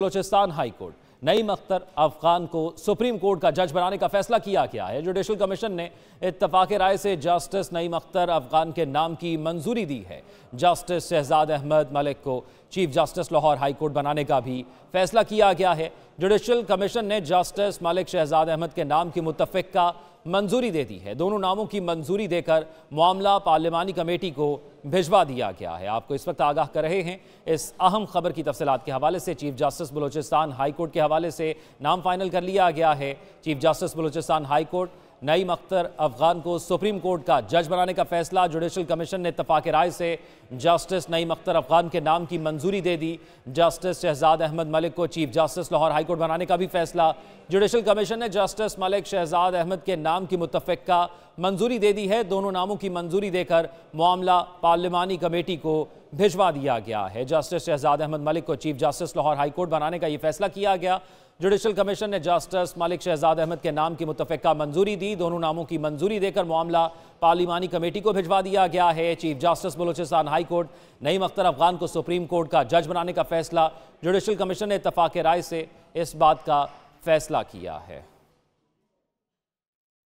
Balochistan high court Naeem Akhtar Afghan को supreme court का जज बनाने का फैसला किया गया है जुडिशल कमीशन ने इतफाक राय से जस्टिस नईम अख्तर अफगान के नाम की मंजूरी दी है जस्टिस शहजाद अहमद मलिक को chief justice Lahore high court बनाने का भी फैसला किया गया है जुडिशल कमीशन ने जस्टिस मलिक शहजाद अहमद के नाम की मुतफिका मंजूरी दे दी है दोनों नामों की मंजूरी देकर मामला पार्लियामानी कमेटी को भिजवा दिया गया है आपको इस वक्त आगाह कर रहे हैं इस अहम खबर की तफसलत के हवाले से चीफ जस्टिस बलूचिस्तान हाईकोर्ट के हवाले से नाम फाइनल कर लिया गया है chief justice Balochistan high court Naeem Akhtar Afghan को सुप्रीम कोर्ट का जज बनाने का फैसला जुडिशल कमीशन ने इतफाक़ राय से जस्टिस नईम अख्तर अफगान के नाम की मंजूरी दे दी जस्टिस शहजाद अहमद मलिक को चीफ जस्टिस लाहौर हाईकोर्ट बनाने का भी फैसला जुडिशल कमीशन ने जस्टिस मलिक शहजाद अहमद के नाम की का मंजूरी दे दी है दोनों नामों की मंजूरी देकर मामला पार्लिमानी कमेटी को भिजवा दिया गया है जस्टिस शहजाद अहमद मलिक को चीफ जस्टिस लाहौर हाईकोर्ट बनाने का ये फैसला किया गया जुडिशल कमीशन ने जस्टिस मलिक शहजाद अहमद के नाम की मुतफ़ा मंजूरी दी दोनों नामों की मंजूरी देकर मामला पार्लिमानी कमेटी को भिजवा दिया गया है chief justice Balochistan high court Naeem Akhtar Afghan को सुप्रीम कोर्ट का जज बनाने का फैसला जुडिशल कमीशन ने इतफाक़ राय से इस बात का फैसला किया है